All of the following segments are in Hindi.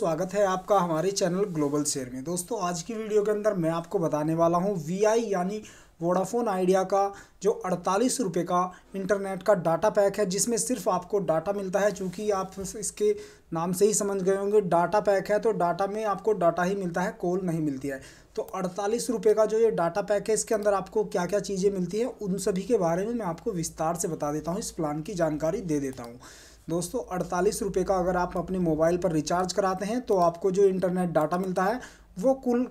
स्वागत है आपका हमारे चैनल ग्लोबल शेयर में दोस्तों आज की वीडियो के अंदर मैं आपको बताने वाला हूं वीआई यानी वोडाफोन आइडिया का जो अड़तालीस रुपये का इंटरनेट का डाटा पैक है जिसमें सिर्फ आपको डाटा मिलता है चूँकि आप इसके नाम से ही समझ गए होंगे डाटा पैक है तो डाटा में आपको डाटा ही मिलता है कॉल नहीं मिलती है तो अड़तालीस रुपये का जो ये डाटा पैक है इसके अंदर आपको क्या क्या चीज़ें मिलती हैं उन सभी के बारे में मैं आपको विस्तार से बता देता हूँ इस प्लान की जानकारी दे देता हूँ दोस्तों अड़तालीस रुपये का अगर आप अपने मोबाइल पर रिचार्ज कराते हैं तो आपको जो इंटरनेट डाटा मिलता है वो कुल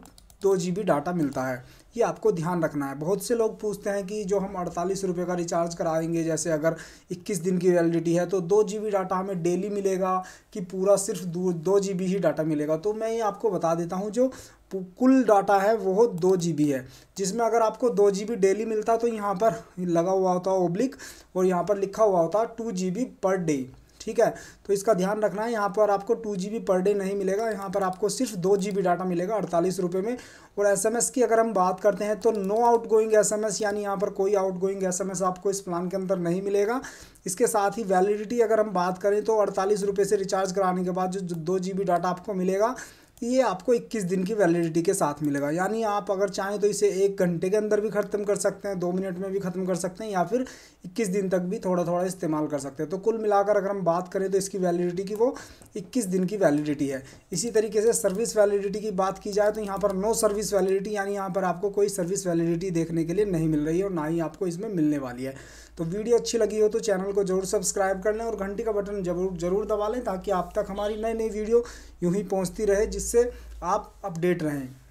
दो जी डाटा मिलता है ये आपको ध्यान रखना है बहुत से लोग पूछते हैं कि जो हम अड़तालीस रुपये का रिचार्ज कराएंगे जैसे अगर 21 दिन की वैलिडिटी है तो दो जी डाटा हमें डेली मिलेगा कि पूरा सिर्फ दो दो जी ही डाटा मिलेगा तो मैं ये आपको बता देता हूँ जो कुल डाटा है वो दो जी है जिसमें अगर आपको दो जी डेली मिलता तो यहाँ पर लगा हुआ होता ओब्लिक और यहाँ पर लिखा हुआ होता टू जी पर डे ठीक है तो इसका ध्यान रखना है यहाँ पर आपको टू जी पर डे नहीं मिलेगा यहाँ पर आपको सिर्फ दो जी डाटा मिलेगा अड़तालीस रुपये में और एस की अगर हम बात करते हैं तो नो आउट गोइंग एस यानी यहाँ पर कोई आउट गोइंग एस आपको इस प्लान के अंदर नहीं मिलेगा इसके साथ ही वैलिडिटी अगर हम बात करें तो अड़तालीस रुपये से रिचार्ज कराने के बाद जो दो जी डाटा आपको मिलेगा ये आपको 21 दिन की वैलिडिटी के साथ मिलेगा यानी आप अगर चाहें तो इसे एक घंटे के अंदर भी ख़त्म कर सकते हैं दो मिनट में भी ख़त्म कर सकते हैं या फिर 21 दिन तक भी थोड़ा थोड़ा इस्तेमाल कर सकते हैं तो कुल मिलाकर अगर हम बात करें तो इसकी वैलिडिटी की वो 21 दिन की वैलिडिटी है इसी तरीके से सर्विस वैलिडिटी की बात की जाए तो यहाँ पर नो सर्विस वैलिडिटी यानी यहाँ पर आपको कोई सर्विस वैलिडिटी देखने के लिए नहीं मिल रही है और ना ही आपको इसमें मिलने वाली है तो वीडियो अच्छी लगी हो तो चैनल को जरूर सब्सक्राइब कर लें और घंटी का बटन जरूर जरूर दबा लें ताकि आप तक हमारी नई नई वीडियो यूँ ही पहुँचती रहे जिस जिससे आप अपडेट रहें